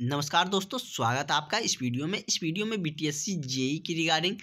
नमस्कार दोस्तों स्वागत है आपका इस वीडियो में इस वीडियो में B T S C JE की रिगार्डिंग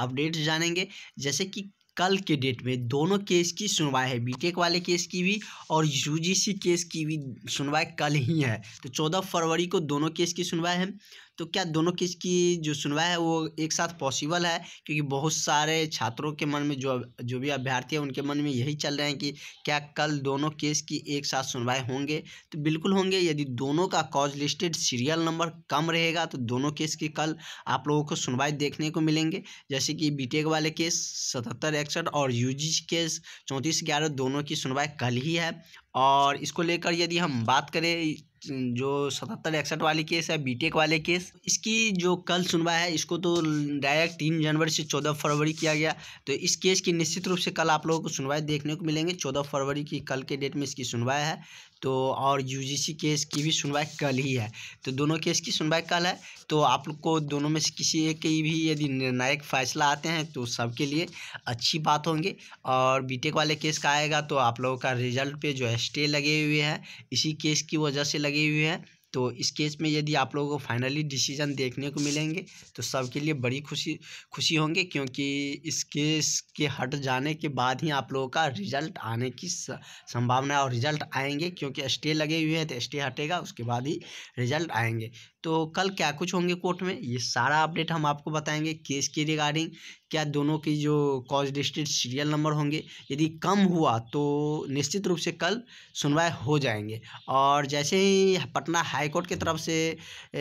अपडेट जानेंगे जैसे कि कल के डेट में दोनों केस की सुनवाई है बीटेक वाले केस की भी और यूजीसी केस की भी सुनवाई कल ही है तो चौदह फरवरी को दोनों केस की सुनवाई है तो क्या दोनों केस की जो सुनवाई है वो एक साथ पॉसिबल है क्योंकि बहुत सारे छात्रों के मन में जो जो भी अभ्यर्थी हैं उनके मन में यही चल रहे हैं कि क्या कल दोनों केस की एक साथ सुनवाई होंगे तो बिल्कुल होंगे यदि दोनों का कॉज लिस्टेड सीरियल नंबर कम रहेगा तो दोनों केस की कल आप लोगों को सुनवाई देखने को मिलेंगे जैसे कि बी e वाले केस सतहत्तर इकसठ और यू केस चौंतीस ग्यारह दोनों की सुनवाई कल ही है और इसको लेकर यदि हम बात करें जो सतहत्तर इकसठ वाले केस है बीटेक e वाले केस इसकी जो कल सुनवाई है इसको तो डायरेक्ट तीन जनवरी से चौदह फरवरी किया गया तो इस केस की निश्चित रूप से कल आप लोगों को सुनवाई देखने को मिलेंगे चौदह फरवरी की कल के डेट में इसकी सुनवाई है तो और यूजीसी केस की भी सुनवाई कल ही है तो दोनों केस की सुनवाई कल है तो आप लोग को दोनों में से किसी एक की भी यदि निर्णायक फैसला आते हैं तो सबके लिए अच्छी बात होंगे और बीटेक वाले केस का आएगा तो आप लोगों का रिजल्ट पे जो है स्टे लगे हुए हैं इसी केस की वजह से लगे हुए हैं तो इस केस में यदि आप लोगों को फाइनली डिसीजन देखने को मिलेंगे तो सबके लिए बड़ी खुशी खुशी होंगे क्योंकि इस केस के हट जाने के बाद ही आप लोगों का रिजल्ट आने की संभावना और रिजल्ट आएंगे क्योंकि स्टे लगे हुए हैं तो स्टे हटेगा उसके बाद ही रिजल्ट आएंगे तो कल क्या कुछ होंगे कोर्ट में ये सारा अपडेट हम आपको बताएंगे केस के रिगार्डिंग क्या दोनों की जो कॉज डिस्ट्रिक्ट सीरियल नंबर होंगे यदि कम हुआ तो निश्चित रूप से कल सुनवाई हो जाएंगे और जैसे ही पटना हाईकोर्ट की तरफ से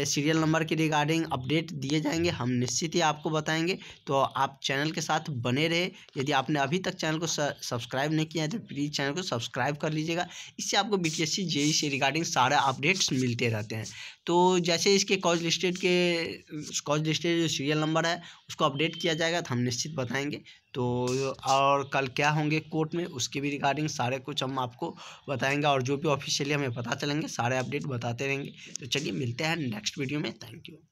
सीरियल नंबर के रिगार्डिंग अपडेट दिए जाएंगे हम निश्चित ही आपको बताएंगे तो आप चैनल के साथ बने रहे यदि आपने अभी तक चैनल को सब्सक्राइब नहीं किया है तो प्लीज़ चैनल को सब्सक्राइब कर लीजिएगा इससे आपको बी टी से रिगार्डिंग सारे अपडेट्स मिलते रहते हैं तो जैसे से इसके कॉज लिस्टेड के कॉज लिस्टेड जो सीरियल नंबर है उसको अपडेट किया जाएगा तो हम निश्चित बताएंगे तो और कल क्या होंगे कोर्ट में उसके भी रिगार्डिंग सारे कुछ हम आपको बताएंगे और जो भी ऑफिशियली हमें पता चलेंगे सारे अपडेट बताते रहेंगे तो चलिए मिलते हैं नेक्स्ट वीडियो में थैंक यू